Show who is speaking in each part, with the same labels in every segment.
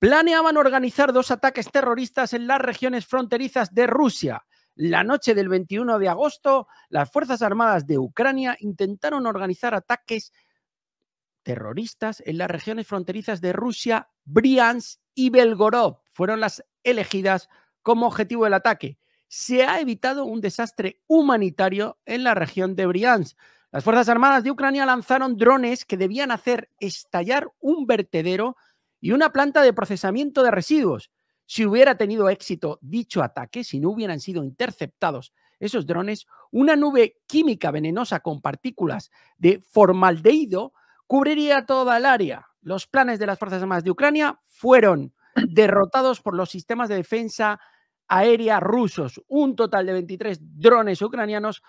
Speaker 1: planeaban organizar dos ataques terroristas en las regiones fronterizas de Rusia. La noche del 21 de agosto, las Fuerzas Armadas de Ucrania intentaron organizar ataques terroristas en las regiones fronterizas de Rusia, Briansk y Belgorod. Fueron las elegidas como objetivo del ataque. Se ha evitado un desastre humanitario en la región de Briansk. Las Fuerzas Armadas de Ucrania lanzaron drones que debían hacer estallar un vertedero y una planta de procesamiento de residuos. Si hubiera tenido éxito dicho ataque, si no hubieran sido interceptados esos drones, una nube química venenosa con partículas de formaldehído cubriría toda el área. Los planes de las Fuerzas Armadas de Ucrania fueron derrotados por los sistemas de defensa aérea rusos. Un total de 23 drones ucranianos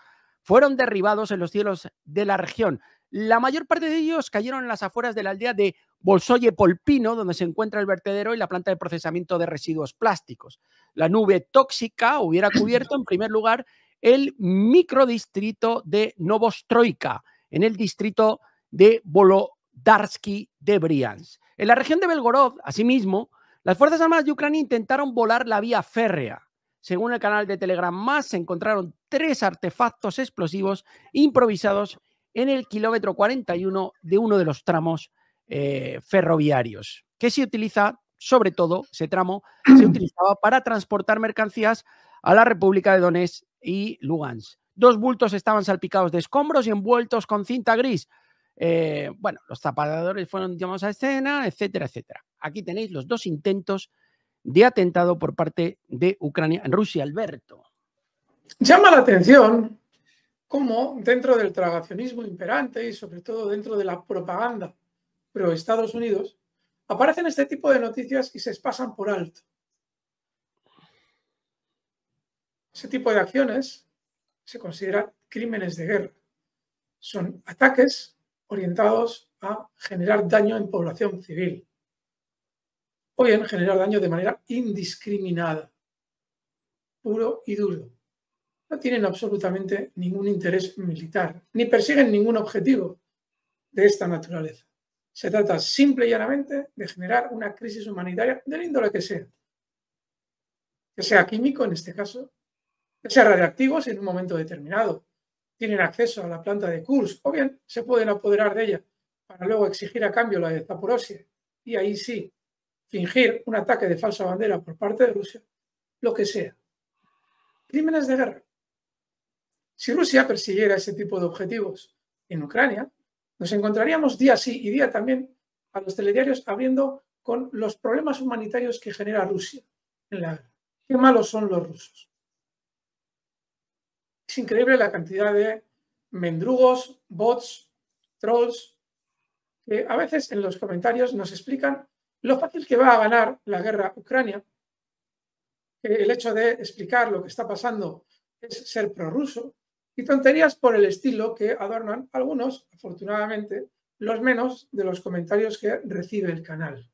Speaker 1: fueron derribados en los cielos de la región. La mayor parte de ellos cayeron en las afueras de la aldea de Bolsoye Polpino, donde se encuentra el vertedero y la planta de procesamiento de residuos plásticos. La nube tóxica hubiera cubierto en primer lugar el microdistrito de Novostroika, en el distrito de Volodarsky de Briansk. En la región de Belgorod, asimismo, las Fuerzas Armadas de Ucrania intentaron volar la vía férrea. Según el canal de Telegram Más, se encontraron tres artefactos explosivos improvisados en el kilómetro 41 de uno de los tramos eh, ferroviarios, que se utiliza, sobre todo, ese tramo se utilizaba para transportar mercancías a la República de Donetsk y Lugansk. Dos bultos estaban salpicados de escombros y envueltos con cinta gris. Eh, bueno, los zapadadores fueron llamados a escena, etcétera, etcétera. Aquí tenéis los dos intentos de atentado por parte de Ucrania, en Rusia, Alberto. Llama la atención
Speaker 2: como dentro del tragacionismo imperante y sobre todo dentro de la propaganda pro Estados Unidos, aparecen este tipo de noticias y se pasan por alto. Ese tipo de acciones se consideran crímenes de guerra. Son ataques orientados a generar daño en población civil o bien generar daño de manera indiscriminada, puro y duro no tienen absolutamente ningún interés militar, ni persiguen ningún objetivo de esta naturaleza. Se trata simple y llanamente de generar una crisis humanitaria del índole que sea. Que sea químico en este caso, que sea radiactivo si en un momento determinado tienen acceso a la planta de Kursk o bien se pueden apoderar de ella para luego exigir a cambio la de y ahí sí fingir un ataque de falsa bandera por parte de Rusia, lo que sea. Crímenes de guerra si Rusia persiguiera ese tipo de objetivos en Ucrania, nos encontraríamos día sí y día también a los telediarios abriendo con los problemas humanitarios que genera Rusia en la guerra. Qué malos son los rusos. Es increíble la cantidad de mendrugos, bots, trolls, que a veces en los comentarios nos explican lo fácil que va a ganar la guerra Ucrania. El hecho de explicar lo que está pasando es ser prorruso, y tonterías por el estilo que adornan algunos, afortunadamente, los menos de los comentarios que recibe el canal.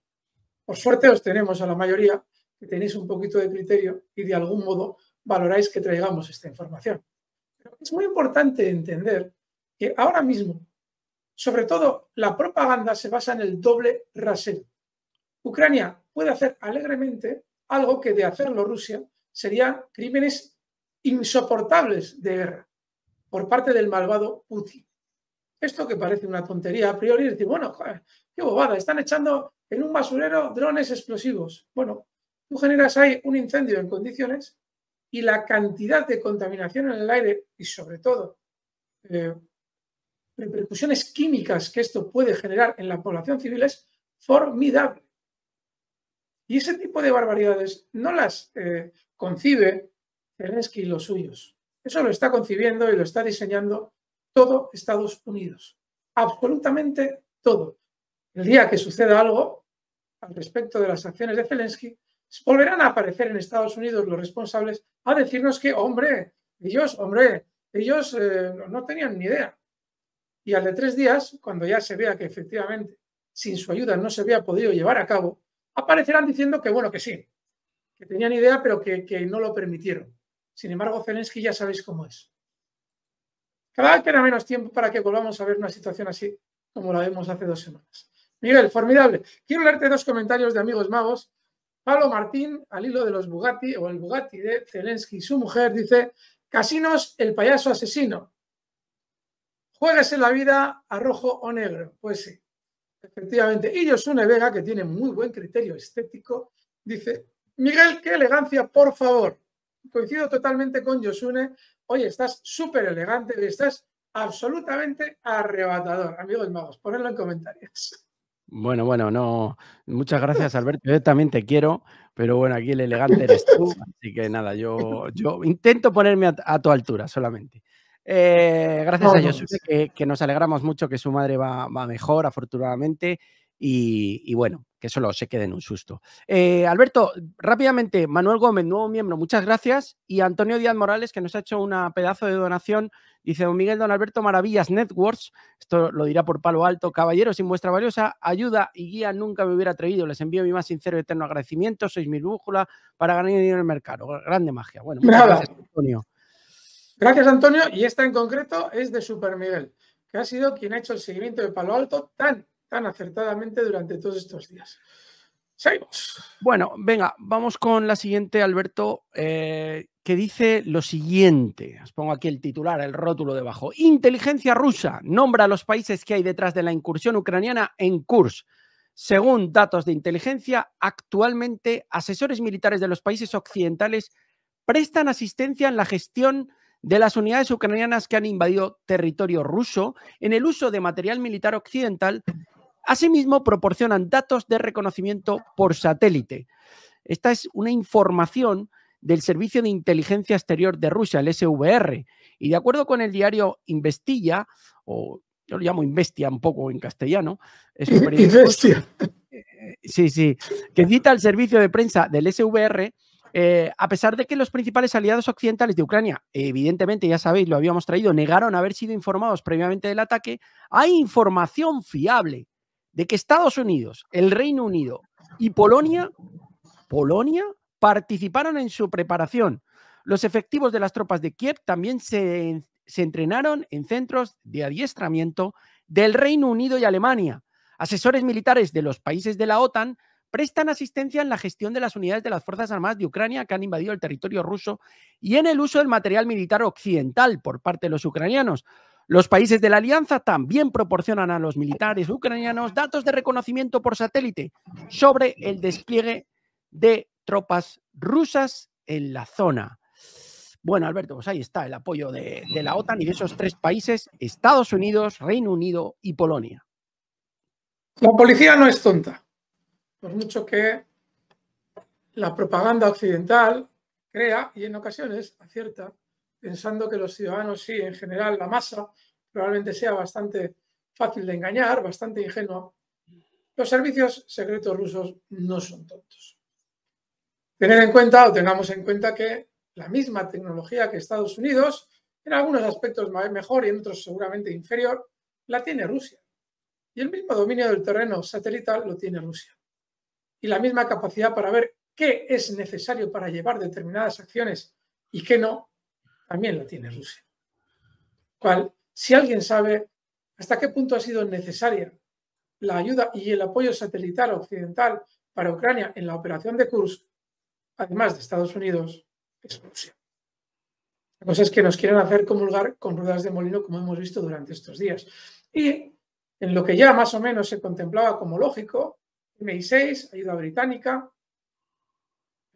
Speaker 2: Por suerte os tenemos a la mayoría que tenéis un poquito de criterio y de algún modo valoráis que traigamos esta información. es muy importante entender que ahora mismo, sobre todo, la propaganda se basa en el doble rasero. Ucrania puede hacer alegremente algo que de hacerlo Rusia serían crímenes insoportables de guerra por parte del malvado Putin. Esto que parece una tontería a priori, es decir, bueno, qué bobada, están echando en un basurero drones explosivos. Bueno, tú generas ahí un incendio en condiciones y la cantidad de contaminación en el aire y sobre todo eh, repercusiones químicas que esto puede generar en la población civil es formidable. Y ese tipo de barbaridades no las eh, concibe Zelensky y los suyos. Eso lo está concibiendo y lo está diseñando todo Estados Unidos, absolutamente todo. El día que suceda algo al respecto de las acciones de Zelensky, volverán a aparecer en Estados Unidos los responsables a decirnos que, hombre, ellos, hombre, ellos eh, no tenían ni idea. Y al de tres días, cuando ya se vea que efectivamente sin su ayuda no se había podido llevar a cabo, aparecerán diciendo que, bueno, que sí, que tenían idea, pero que no lo permitieron. Sin embargo, Zelensky ya sabéis cómo es. Cada que queda menos tiempo para que volvamos a ver una situación así como la vemos hace dos semanas. Miguel, formidable. Quiero leerte dos comentarios de amigos magos. Pablo Martín, al hilo de los Bugatti, o el Bugatti de Zelensky y su mujer, dice, Casinos, el payaso asesino. en la vida a rojo o negro. Pues sí, efectivamente. Y Yosune Vega, que tiene muy buen criterio estético, dice, Miguel, qué elegancia, por favor coincido totalmente con Yosune. Oye, estás súper elegante, estás absolutamente arrebatador. Amigos magos, ponedlo en comentarios.
Speaker 1: Bueno, bueno, no. Muchas gracias, Alberto. Yo también te quiero, pero bueno, aquí el elegante eres tú. Así que nada, yo, yo intento ponerme a, tu altura solamente. Eh, gracias a Josué, que, nos alegramos mucho que su madre va, mejor, afortunadamente. y, bueno, que solo se queden un susto. Eh, Alberto, rápidamente, Manuel Gómez, nuevo miembro, muchas gracias. Y Antonio Díaz Morales, que nos ha hecho una pedazo de donación, dice Don oh, Miguel Don Alberto Maravillas Networks, esto lo dirá por palo alto, caballero, sin vuestra valiosa ayuda y guía nunca me hubiera atrevido. Les envío mi más sincero y eterno agradecimiento, sois mi brújula para ganar dinero en el mercado. Grande magia. Bueno, muchas gracias, Antonio. Gracias, Antonio. Y esta en concreto es de Super Miguel, que ha sido quien ha hecho el
Speaker 2: seguimiento de Palo Alto tan tan acertadamente durante todos estos días. Seguimos.
Speaker 1: Bueno, venga, vamos con la siguiente, Alberto, eh, que dice lo siguiente. Os pongo aquí el titular, el rótulo debajo. Inteligencia rusa nombra a los países que hay detrás de la incursión ucraniana en Kursk. Según datos de inteligencia, actualmente asesores militares de los países occidentales prestan asistencia en la gestión de las unidades ucranianas que han invadido territorio ruso, en el uso de material militar occidental Asimismo, proporcionan datos de reconocimiento por satélite. Esta es una información del Servicio de Inteligencia Exterior de Rusia, el SVR. Y de acuerdo con el diario Investilla, o yo lo llamo Investia un poco en castellano, es Investia. Eh, sí, sí, que cita el servicio de prensa del SVR, eh, a pesar de que los principales aliados occidentales de Ucrania, evidentemente, ya sabéis, lo habíamos traído, negaron haber sido informados previamente del ataque, hay información fiable de que Estados Unidos, el Reino Unido y Polonia, Polonia participaron en su preparación. Los efectivos de las tropas de Kiev también se entrenaron en centros de adiestramiento del Reino Unido y Alemania. Asesores militares de los países de la OTAN prestan asistencia en la gestión de las unidades de las Fuerzas Armadas de Ucrania que han invadido el territorio ruso y en el uso del material militar occidental por parte de los ucranianos. Los países de la alianza también proporcionan a los militares ucranianos datos de reconocimiento por satélite sobre el despliegue de tropas rusas en la zona. Bueno, Alberto, pues ahí está el apoyo de, de la OTAN y de esos tres países, Estados Unidos, Reino Unido y Polonia.
Speaker 2: La policía no es tonta,
Speaker 1: por mucho que
Speaker 2: la propaganda occidental crea y en ocasiones acierta pensando que los ciudadanos, sí, en general, la masa probablemente sea bastante fácil de engañar, bastante ingenua, los servicios secretos rusos no son tontos. Tener en cuenta o tengamos en cuenta que la misma tecnología que Estados Unidos, en algunos aspectos mejor y en otros seguramente inferior, la tiene Rusia. Y el mismo dominio del terreno satelital lo tiene Rusia. Y la misma capacidad para ver qué es necesario para llevar determinadas acciones y qué no, también la tiene Rusia. ¿Cuál? Si alguien sabe hasta qué punto ha sido necesaria la ayuda y el apoyo satelital occidental para Ucrania en la operación de Kursk, además de Estados Unidos, es Rusia.
Speaker 1: La cosa es que nos quieren
Speaker 2: hacer comulgar con ruedas de molino, como hemos visto durante estos días. Y en lo que ya más o menos se contemplaba como lógico, MI6, ayuda británica,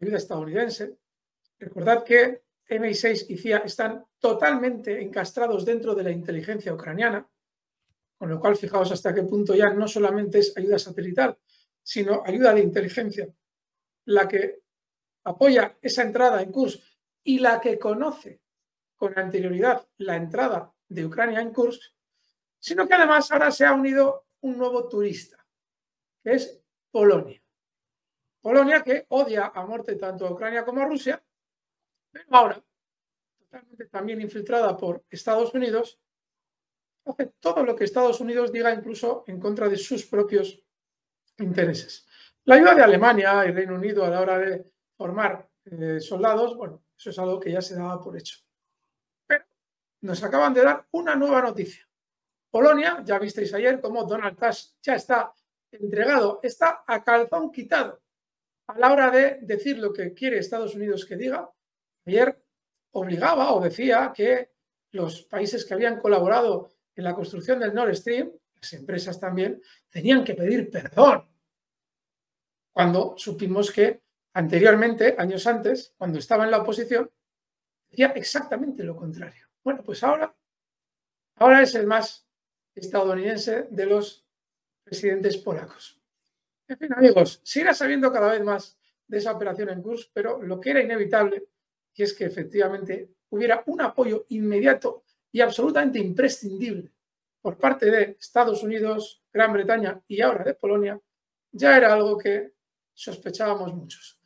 Speaker 2: ayuda estadounidense. Recordad que MI6 y CIA están totalmente encastrados dentro de la inteligencia ucraniana, con lo cual fijaos hasta qué punto ya no solamente es ayuda satelital, sino ayuda de inteligencia, la que apoya esa entrada en Kursk y la que conoce con anterioridad la entrada de Ucrania en Kursk, sino que además ahora se ha unido un nuevo turista, que es Polonia. Polonia que odia a muerte tanto a Ucrania como a Rusia pero ahora, totalmente también infiltrada por Estados Unidos, hace todo lo que Estados Unidos diga incluso en contra de sus propios intereses. La ayuda de Alemania y Reino Unido a la hora de formar eh, soldados, bueno, eso es algo que ya se daba por hecho. Pero nos acaban de dar una nueva noticia. Polonia, ya visteis ayer cómo Donald Tusk ya está entregado, está a calzón quitado a la hora de decir lo que quiere Estados Unidos que diga Ayer obligaba o decía que los países que habían colaborado en la construcción del Nord Stream, las empresas también, tenían que pedir perdón. Cuando supimos que anteriormente, años antes, cuando estaba en la oposición, decía exactamente lo contrario. Bueno, pues ahora, ahora es el más estadounidense de los presidentes polacos. En fin, amigos, sigue sabiendo cada vez más de esa operación en curso, pero lo que era inevitable y es que efectivamente hubiera un apoyo inmediato y absolutamente imprescindible por parte de Estados Unidos, Gran Bretaña y ahora de Polonia, ya era algo que sospechábamos muchos.